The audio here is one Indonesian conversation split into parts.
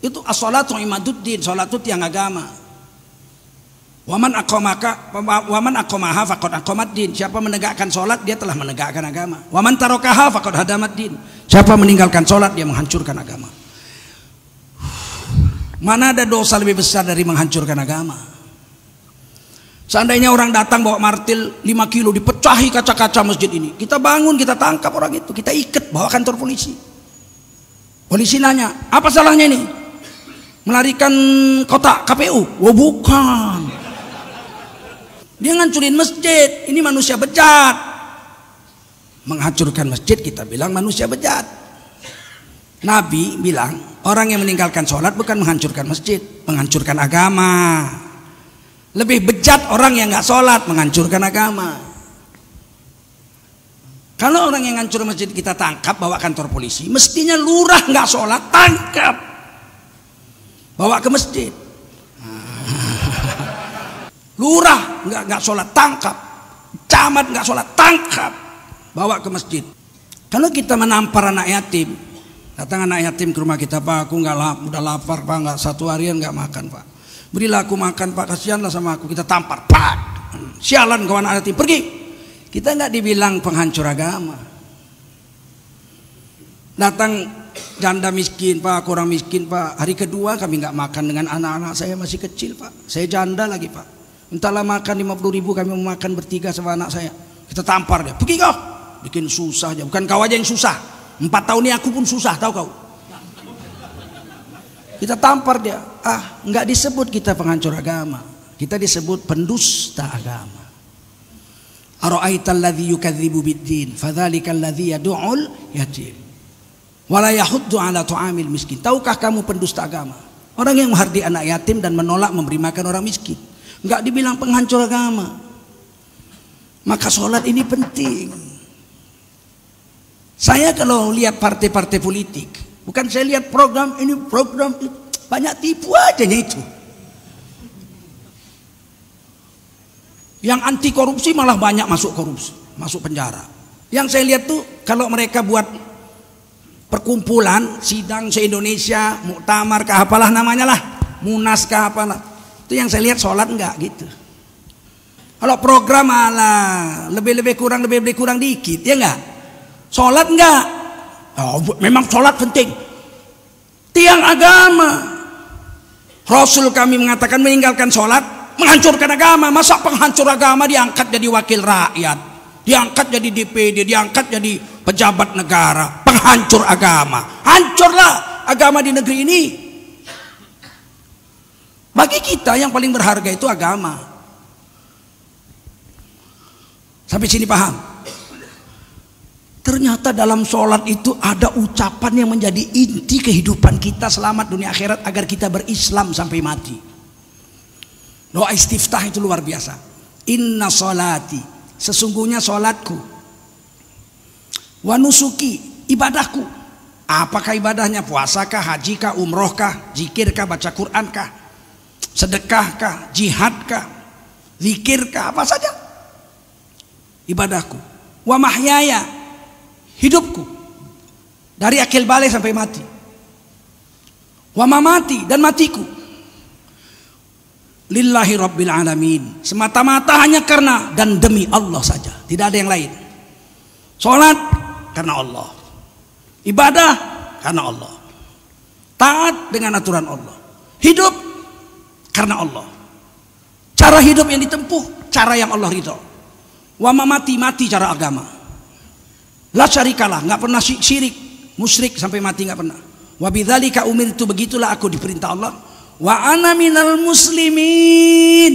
Itu as-salatu imaduddin, salat tiang agama. Waman akomaka, waman akomaha fakot akomat din. Siapa menegakkan solat, dia telah menegakkan agama. Waman tarokaha fakot hadamat din. Siapa meninggalkan solat, dia menghancurkan agama. Mana ada dosa lebih besar dari menghancurkan agama? Seandainya orang datang bawa martil 5 kilo dipecahi kaca-kaca masjid ini. Kita bangun, kita tangkap orang itu, kita ikat bawa kantor polisi. Polisi nanya, apa salahnya ini? melarikan kotak KPU oh bukan dia ngancurin masjid ini manusia bejat menghancurkan masjid kita bilang manusia bejat Nabi bilang orang yang meninggalkan sholat bukan menghancurkan masjid menghancurkan agama lebih bejat orang yang nggak sholat menghancurkan agama kalau orang yang ngancur masjid kita tangkap bawa kantor polisi mestinya lurah nggak sholat tangkap bawa ke masjid. Lurah nggak nggak sholat tangkap, camat nggak sholat tangkap, bawa ke masjid. Kalau kita menampar anak yatim, datang anak yatim ke rumah kita pak, aku nggak lap, udah lapar pak, nggak satu harian nggak makan pak. Berilah aku makan pak, kasihanlah sama aku, kita tampar pak. Sialan kawan anak yatim, pergi. Kita nggak dibilang penghancur agama. Datang janda miskin pak, kurang miskin pak. Hari kedua kami nggak makan dengan anak-anak saya masih kecil pak. Saya janda lagi pak. Entahlah makan 50 ribu kami mau makan bertiga sama anak saya. Kita tampar dia. Pergi kau. Bikin susah aja. Bukan kau aja yang susah. Empat tahun ini aku pun susah tahu kau. Kita tampar dia. Ah nggak disebut kita penghancur agama. Kita disebut pendusta agama. Ara'aital ladzi yukadzibu biddin fadzalikal ladzi yad'ul yatim. Wala yahuddu ala tu'amil miskin. Tahukah kamu pendusta agama? Orang yang menghardi anak yatim dan menolak memberi makan orang miskin. Enggak dibilang penghancur agama. Maka sholat ini penting. Saya kalau lihat partai-partai politik, bukan saya lihat program ini, program banyak tipu aja itu. Yang anti korupsi malah banyak masuk korupsi, masuk penjara. Yang saya lihat tuh kalau mereka buat perkumpulan sidang se-Indonesia, muktamar kah apalah namanya lah, munas kah apalah. Itu yang saya lihat sholat enggak gitu. Kalau program ala lebih-lebih kurang lebih-lebih kurang dikit ya enggak? Sholat enggak? Oh, memang sholat penting. Tiang agama. Rasul kami mengatakan meninggalkan sholat menghancurkan agama. Masa penghancur agama diangkat jadi wakil rakyat? Diangkat jadi DPD, diangkat jadi pejabat negara, penghancur agama. Hancurlah agama di negeri ini. Bagi kita yang paling berharga itu agama. Sampai sini paham? Ternyata dalam sholat itu ada ucapan yang menjadi inti kehidupan kita selamat dunia akhirat agar kita berislam sampai mati. Doa istiftah itu luar biasa. Inna sholati. Sesungguhnya sholatku Wanusuki ibadahku. Apakah ibadahnya? Puasakah, hajikah, umrohkah, zikirkah, baca Qurankah, sedekahkah, jihadkah, zikirkah, apa saja? Ibadahku. Wa mahyaya hidupku. Dari akil balik sampai mati. Wa mamati dan matiku. Lillahi Rabbil Alamin. Semata-mata hanya karena dan demi Allah saja. Tidak ada yang lain. Sholat karena Allah. Ibadah karena Allah. Taat dengan aturan Allah. Hidup karena Allah. Cara hidup yang ditempuh cara yang Allah ridho. Wama mati mati cara agama. La syarikalah, nggak pernah syirik, musyrik sampai mati nggak pernah. umir umirtu begitulah aku diperintah Allah. Wa ana minal muslimin.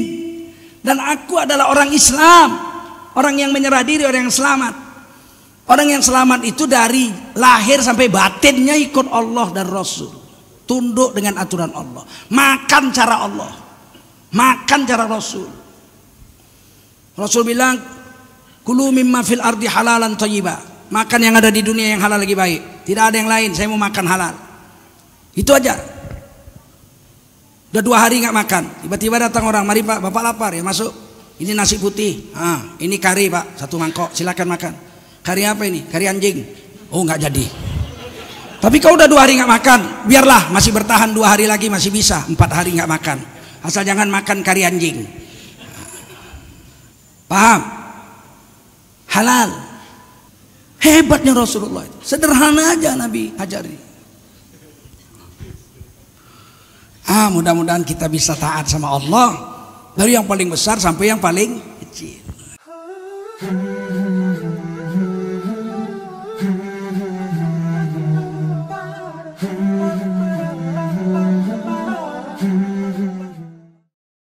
Dan aku adalah orang Islam, orang yang menyerah diri, orang yang selamat. Orang yang selamat itu dari lahir sampai batinnya ikut Allah dan Rasul. Tunduk dengan aturan Allah. Makan cara Allah. Makan cara Rasul. Rasul bilang, Kulu mimma fil ardi halalan tayyiba. Makan yang ada di dunia yang halal lagi baik. Tidak ada yang lain, saya mau makan halal. Itu aja. Udah dua hari nggak makan. Tiba-tiba datang orang, mari pak, bapak lapar ya masuk. Ini nasi putih, ah, ini kari pak, satu mangkok, silakan makan. Kari apa ini? Kari anjing. Oh nggak jadi. Tapi kau udah dua hari nggak makan, biarlah masih bertahan dua hari lagi masih bisa. Empat hari nggak makan, asal jangan makan kari anjing. Paham? Halal. Hebatnya Rasulullah. Sederhana aja Nabi ajari. Ah, mudah-mudahan kita bisa taat sama Allah dari yang paling besar sampai yang paling kecil. Hmm.